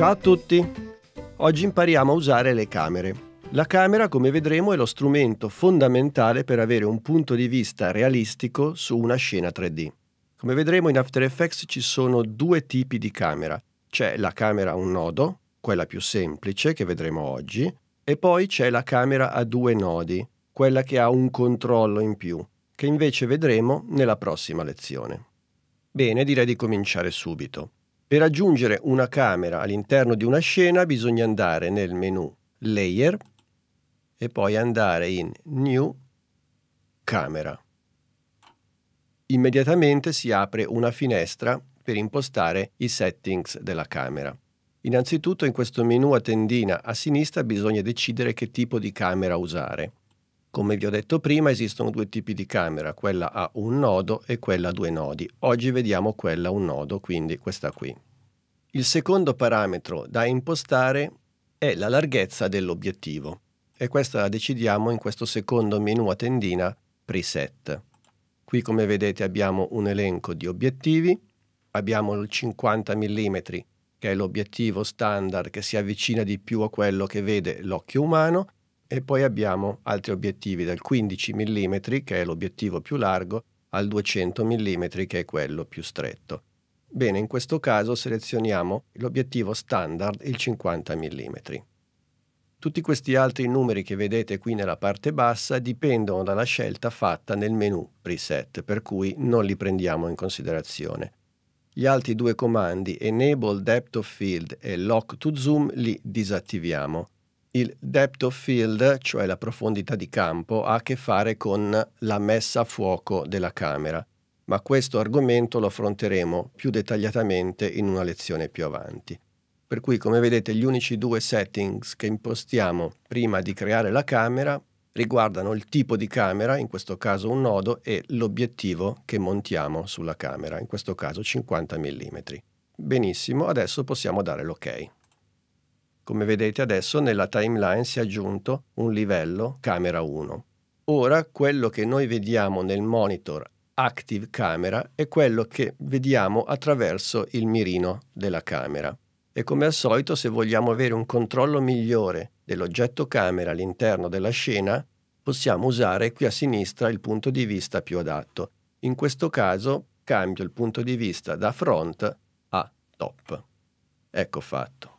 Ciao a tutti! Oggi impariamo a usare le camere. La camera, come vedremo, è lo strumento fondamentale per avere un punto di vista realistico su una scena 3D. Come vedremo in After Effects ci sono due tipi di camera. C'è la camera a un nodo, quella più semplice che vedremo oggi, e poi c'è la camera a due nodi, quella che ha un controllo in più, che invece vedremo nella prossima lezione. Bene, direi di cominciare subito. Per aggiungere una camera all'interno di una scena bisogna andare nel menu Layer e poi andare in New Camera. Immediatamente si apre una finestra per impostare i settings della camera. Innanzitutto in questo menu a tendina a sinistra bisogna decidere che tipo di camera usare. Come vi ho detto prima esistono due tipi di camera, quella a un nodo e quella a due nodi. Oggi vediamo quella a un nodo, quindi questa qui. Il secondo parametro da impostare è la larghezza dell'obiettivo e questa la decidiamo in questo secondo menu a tendina preset. Qui come vedete abbiamo un elenco di obiettivi, abbiamo il 50 mm che è l'obiettivo standard che si avvicina di più a quello che vede l'occhio umano e poi abbiamo altri obiettivi dal 15 mm che è l'obiettivo più largo al 200 mm che è quello più stretto. Bene, in questo caso selezioniamo l'obiettivo standard, il 50 mm. Tutti questi altri numeri che vedete qui nella parte bassa dipendono dalla scelta fatta nel menu preset, per cui non li prendiamo in considerazione. Gli altri due comandi, Enable Depth of Field e Lock to Zoom, li disattiviamo. Il depth of field, cioè la profondità di campo, ha a che fare con la messa a fuoco della camera ma questo argomento lo affronteremo più dettagliatamente in una lezione più avanti. Per cui come vedete gli unici due settings che impostiamo prima di creare la camera riguardano il tipo di camera, in questo caso un nodo, e l'obiettivo che montiamo sulla camera, in questo caso 50 mm. Benissimo, adesso possiamo dare l'ok. Come vedete adesso nella timeline si è aggiunto un livello camera 1. Ora quello che noi vediamo nel monitor active camera è quello che vediamo attraverso il mirino della camera. E come al solito, se vogliamo avere un controllo migliore dell'oggetto camera all'interno della scena, possiamo usare qui a sinistra il punto di vista più adatto. In questo caso cambio il punto di vista da front a top. Ecco fatto.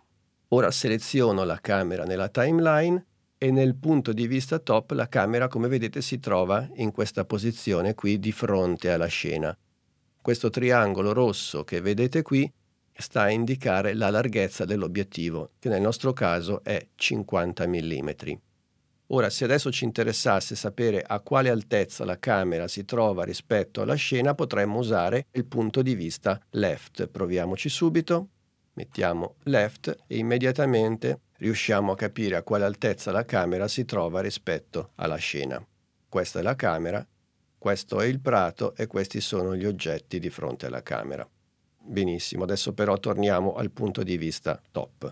Ora seleziono la camera nella timeline e nel punto di vista top la camera come vedete si trova in questa posizione qui di fronte alla scena. Questo triangolo rosso che vedete qui sta a indicare la larghezza dell'obiettivo che nel nostro caso è 50 mm. Ora se adesso ci interessasse sapere a quale altezza la camera si trova rispetto alla scena potremmo usare il punto di vista left. Proviamoci subito, mettiamo left e immediatamente riusciamo a capire a quale altezza la camera si trova rispetto alla scena. Questa è la camera, questo è il prato e questi sono gli oggetti di fronte alla camera. Benissimo, adesso però torniamo al punto di vista top.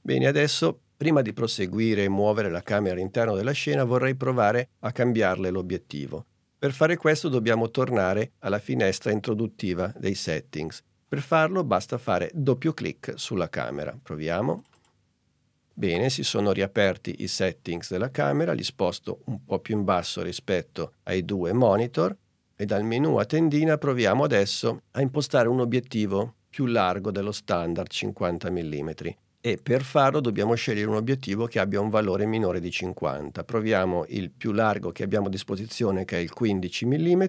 Bene, adesso prima di proseguire e muovere la camera all'interno della scena vorrei provare a cambiarle l'obiettivo. Per fare questo dobbiamo tornare alla finestra introduttiva dei settings. Per farlo basta fare doppio clic sulla camera. Proviamo. Bene, si sono riaperti i settings della camera, li sposto un po' più in basso rispetto ai due monitor e dal menu a tendina proviamo adesso a impostare un obiettivo più largo dello standard 50 mm e per farlo dobbiamo scegliere un obiettivo che abbia un valore minore di 50. Proviamo il più largo che abbiamo a disposizione che è il 15 mm.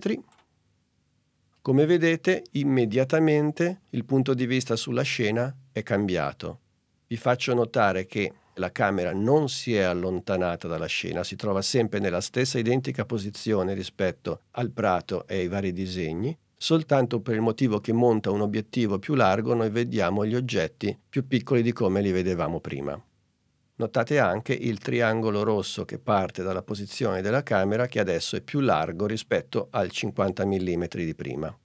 Come vedete immediatamente il punto di vista sulla scena è cambiato vi faccio notare che la camera non si è allontanata dalla scena, si trova sempre nella stessa identica posizione rispetto al prato e ai vari disegni, soltanto per il motivo che monta un obiettivo più largo noi vediamo gli oggetti più piccoli di come li vedevamo prima. Notate anche il triangolo rosso che parte dalla posizione della camera che adesso è più largo rispetto al 50 mm di prima.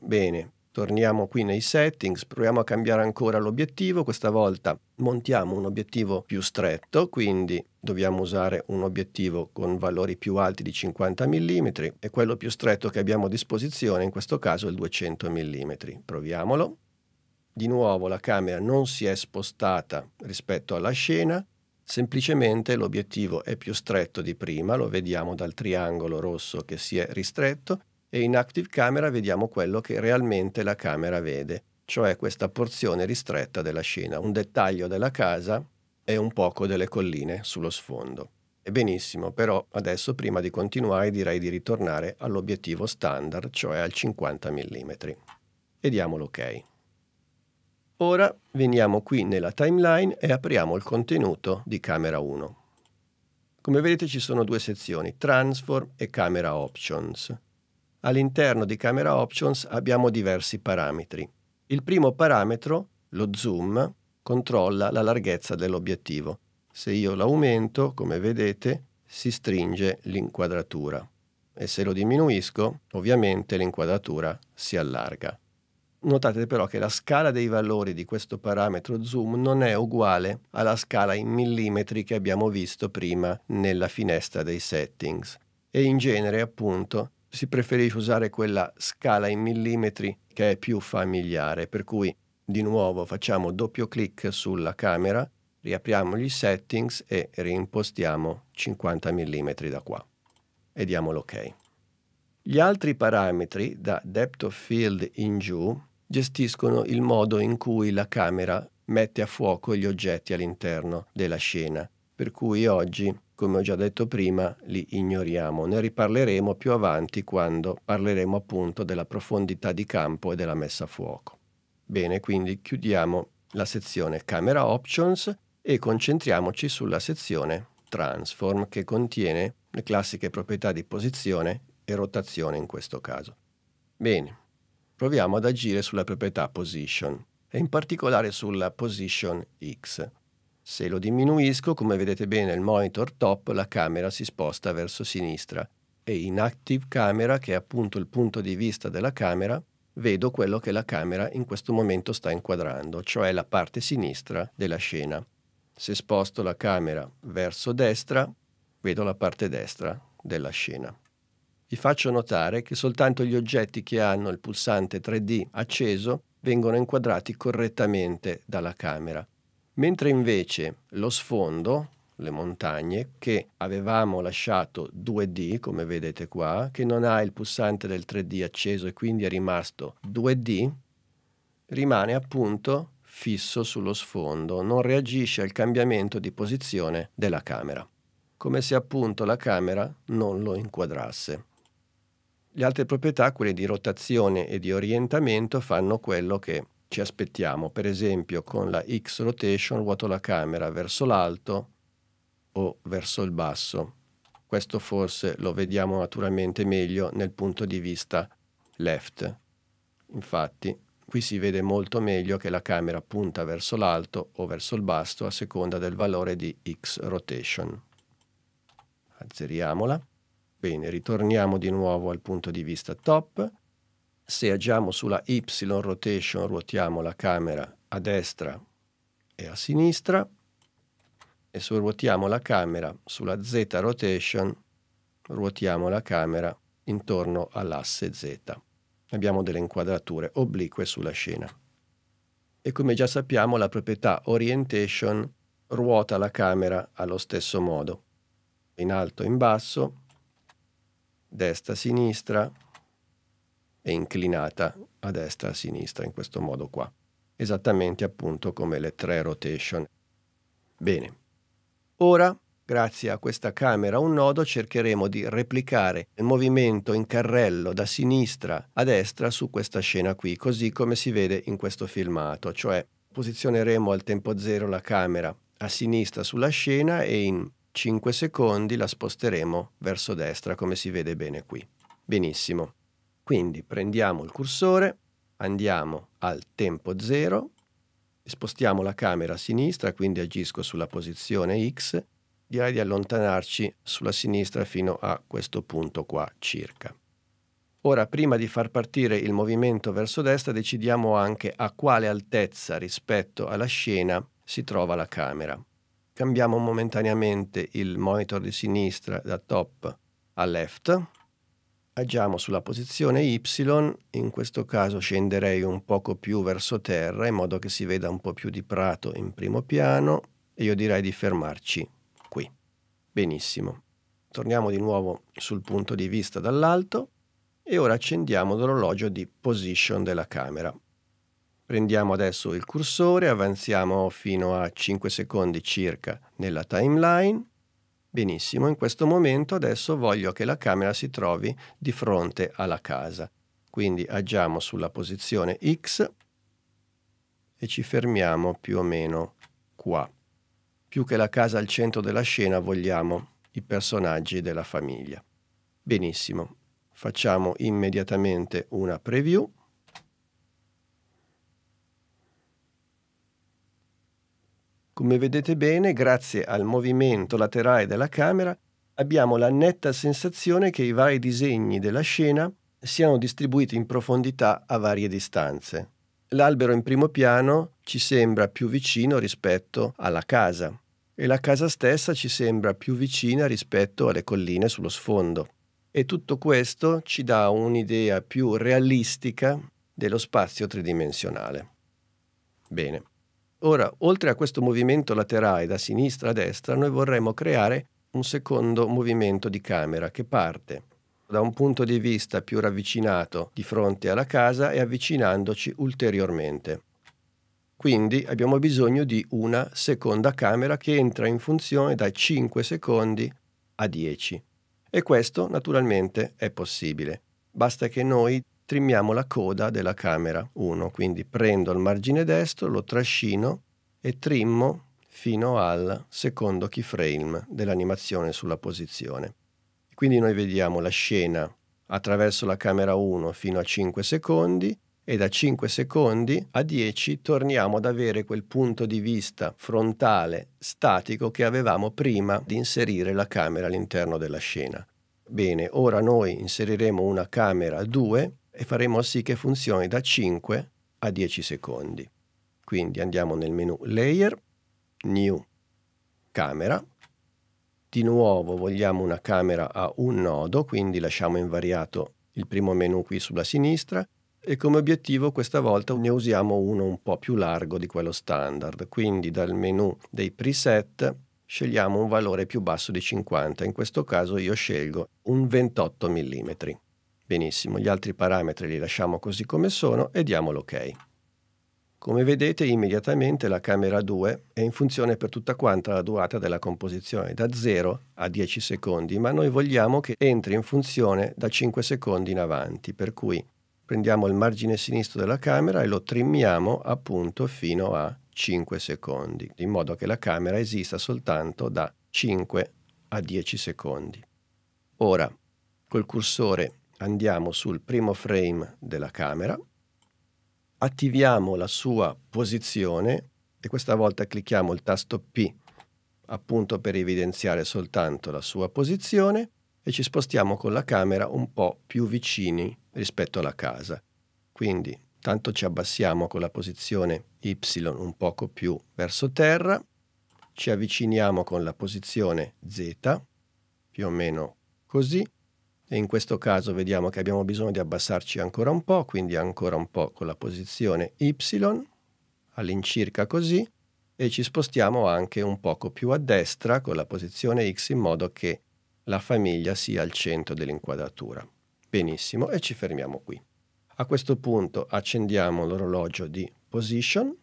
Bene, Torniamo qui nei settings, proviamo a cambiare ancora l'obiettivo, questa volta montiamo un obiettivo più stretto, quindi dobbiamo usare un obiettivo con valori più alti di 50 mm e quello più stretto che abbiamo a disposizione in questo caso è il 200 mm. Proviamolo. Di nuovo la camera non si è spostata rispetto alla scena, semplicemente l'obiettivo è più stretto di prima, lo vediamo dal triangolo rosso che si è ristretto e in Active Camera vediamo quello che realmente la camera vede, cioè questa porzione ristretta della scena, un dettaglio della casa e un poco delle colline sullo sfondo. E benissimo, però adesso prima di continuare direi di ritornare all'obiettivo standard, cioè al 50 mm. E diamo l'ok. Ora veniamo qui nella timeline e apriamo il contenuto di camera 1. Come vedete ci sono due sezioni, Transform e Camera Options all'interno di Camera Options abbiamo diversi parametri. Il primo parametro, lo zoom, controlla la larghezza dell'obiettivo. Se io l'aumento, come vedete, si stringe l'inquadratura e se lo diminuisco, ovviamente l'inquadratura si allarga. Notate però che la scala dei valori di questo parametro zoom non è uguale alla scala in millimetri che abbiamo visto prima nella finestra dei settings e in genere appunto si preferisce usare quella scala in millimetri che è più familiare, per cui di nuovo facciamo doppio clic sulla camera, riapriamo gli settings e reimpostiamo 50 mm da qua e diamo l'ok. Gli altri parametri, da depth of field in giù, gestiscono il modo in cui la camera mette a fuoco gli oggetti all'interno della scena per cui oggi, come ho già detto prima, li ignoriamo. Ne riparleremo più avanti quando parleremo appunto della profondità di campo e della messa a fuoco. Bene, quindi chiudiamo la sezione Camera Options e concentriamoci sulla sezione Transform che contiene le classiche proprietà di posizione e rotazione in questo caso. Bene, proviamo ad agire sulla proprietà Position e in particolare sulla Position X. Se lo diminuisco, come vedete bene il monitor top, la camera si sposta verso sinistra e in Active Camera, che è appunto il punto di vista della camera, vedo quello che la camera in questo momento sta inquadrando, cioè la parte sinistra della scena. Se sposto la camera verso destra, vedo la parte destra della scena. Vi faccio notare che soltanto gli oggetti che hanno il pulsante 3D acceso vengono inquadrati correttamente dalla camera mentre invece lo sfondo, le montagne, che avevamo lasciato 2D, come vedete qua, che non ha il pulsante del 3D acceso e quindi è rimasto 2D, rimane appunto fisso sullo sfondo, non reagisce al cambiamento di posizione della camera, come se appunto la camera non lo inquadrasse. Le altre proprietà, quelle di rotazione e di orientamento, fanno quello che ci aspettiamo, per esempio con la X rotation ruoto la camera verso l'alto o verso il basso. Questo forse lo vediamo naturalmente meglio nel punto di vista left. Infatti qui si vede molto meglio che la camera punta verso l'alto o verso il basso a seconda del valore di X rotation. Azzeriamola. Bene, ritorniamo di nuovo al punto di vista top se agiamo sulla Y rotation, ruotiamo la camera a destra e a sinistra, e se ruotiamo la camera sulla Z rotation, ruotiamo la camera intorno all'asse Z. Abbiamo delle inquadrature oblique sulla scena. E come già sappiamo la proprietà orientation ruota la camera allo stesso modo, in alto e in basso, destra-sinistra, è inclinata a destra e a sinistra in questo modo qua, esattamente appunto come le tre rotation. Bene. Ora, grazie a questa camera un nodo, cercheremo di replicare il movimento in carrello da sinistra a destra su questa scena qui, così come si vede in questo filmato, cioè posizioneremo al tempo zero la camera a sinistra sulla scena e in 5 secondi la sposteremo verso destra come si vede bene qui. Benissimo. Quindi prendiamo il cursore, andiamo al tempo 0, spostiamo la camera a sinistra, quindi agisco sulla posizione X, direi di allontanarci sulla sinistra fino a questo punto qua circa. Ora, prima di far partire il movimento verso destra, decidiamo anche a quale altezza rispetto alla scena si trova la camera. Cambiamo momentaneamente il monitor di sinistra da top a left, agiamo sulla posizione Y, in questo caso scenderei un poco più verso terra in modo che si veda un po' più di prato in primo piano e io direi di fermarci qui. Benissimo. Torniamo di nuovo sul punto di vista dall'alto e ora accendiamo l'orologio di position della camera. Prendiamo adesso il cursore, avanziamo fino a 5 secondi circa nella timeline Benissimo, in questo momento adesso voglio che la camera si trovi di fronte alla casa. Quindi agiamo sulla posizione X e ci fermiamo più o meno qua. Più che la casa al centro della scena vogliamo i personaggi della famiglia. Benissimo, facciamo immediatamente una preview Come vedete bene, grazie al movimento laterale della camera, abbiamo la netta sensazione che i vari disegni della scena siano distribuiti in profondità a varie distanze. L'albero in primo piano ci sembra più vicino rispetto alla casa e la casa stessa ci sembra più vicina rispetto alle colline sullo sfondo. E tutto questo ci dà un'idea più realistica dello spazio tridimensionale. Bene. Ora, oltre a questo movimento laterale da sinistra a destra, noi vorremmo creare un secondo movimento di camera che parte da un punto di vista più ravvicinato di fronte alla casa e avvicinandoci ulteriormente. Quindi abbiamo bisogno di una seconda camera che entra in funzione da 5 secondi a 10. E questo naturalmente è possibile. Basta che noi trimmiamo la coda della camera 1, quindi prendo il margine destro, lo trascino e trimmo fino al secondo keyframe dell'animazione sulla posizione. Quindi noi vediamo la scena attraverso la camera 1 fino a 5 secondi e da 5 secondi a 10 torniamo ad avere quel punto di vista frontale statico che avevamo prima di inserire la camera all'interno della scena. Bene, ora noi inseriremo una camera 2 e faremo sì che funzioni da 5 a 10 secondi. Quindi andiamo nel menu Layer, New, Camera. Di nuovo vogliamo una camera a un nodo, quindi lasciamo invariato il primo menu qui sulla sinistra e come obiettivo questa volta ne usiamo uno un po' più largo di quello standard, quindi dal menu dei preset scegliamo un valore più basso di 50, in questo caso io scelgo un 28 mm. Benissimo, gli altri parametri li lasciamo così come sono e diamo l'ok. Come vedete immediatamente la camera 2 è in funzione per tutta quanta la durata della composizione da 0 a 10 secondi, ma noi vogliamo che entri in funzione da 5 secondi in avanti, per cui prendiamo il margine sinistro della camera e lo trimmiamo appunto fino a 5 secondi, in modo che la camera esista soltanto da 5 a 10 secondi. Ora, col cursore andiamo sul primo frame della camera, attiviamo la sua posizione e questa volta clicchiamo il tasto P appunto per evidenziare soltanto la sua posizione e ci spostiamo con la camera un po' più vicini rispetto alla casa. Quindi tanto ci abbassiamo con la posizione Y un poco più verso terra, ci avviciniamo con la posizione Z, più o meno così, e in questo caso vediamo che abbiamo bisogno di abbassarci ancora un po', quindi ancora un po' con la posizione Y, all'incirca così, e ci spostiamo anche un poco più a destra con la posizione X in modo che la famiglia sia al centro dell'inquadratura. Benissimo, e ci fermiamo qui. A questo punto accendiamo l'orologio di position,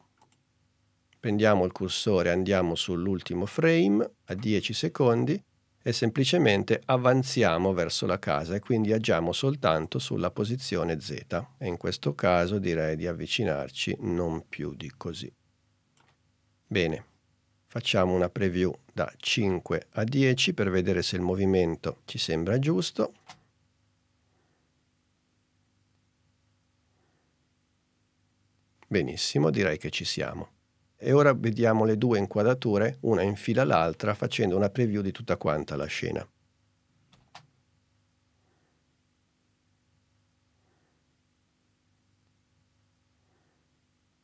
prendiamo il cursore, andiamo sull'ultimo frame a 10 secondi e semplicemente avanziamo verso la casa e quindi agiamo soltanto sulla posizione Z e in questo caso direi di avvicinarci non più di così. Bene, facciamo una preview da 5 a 10 per vedere se il movimento ci sembra giusto. Benissimo, direi che ci siamo. E ora vediamo le due inquadrature, una in fila all'altra, facendo una preview di tutta quanta la scena.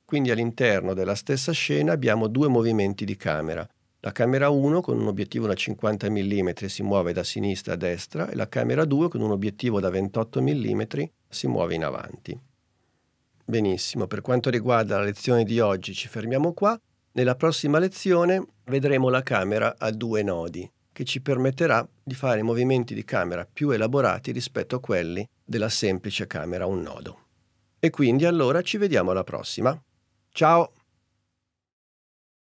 Quindi all'interno della stessa scena abbiamo due movimenti di camera. La camera 1 con un obiettivo da 50 mm si muove da sinistra a destra e la camera 2 con un obiettivo da 28 mm si muove in avanti. Benissimo, per quanto riguarda la lezione di oggi ci fermiamo qua. Nella prossima lezione vedremo la camera a due nodi, che ci permetterà di fare movimenti di camera più elaborati rispetto a quelli della semplice camera a un nodo. E quindi allora ci vediamo alla prossima. Ciao!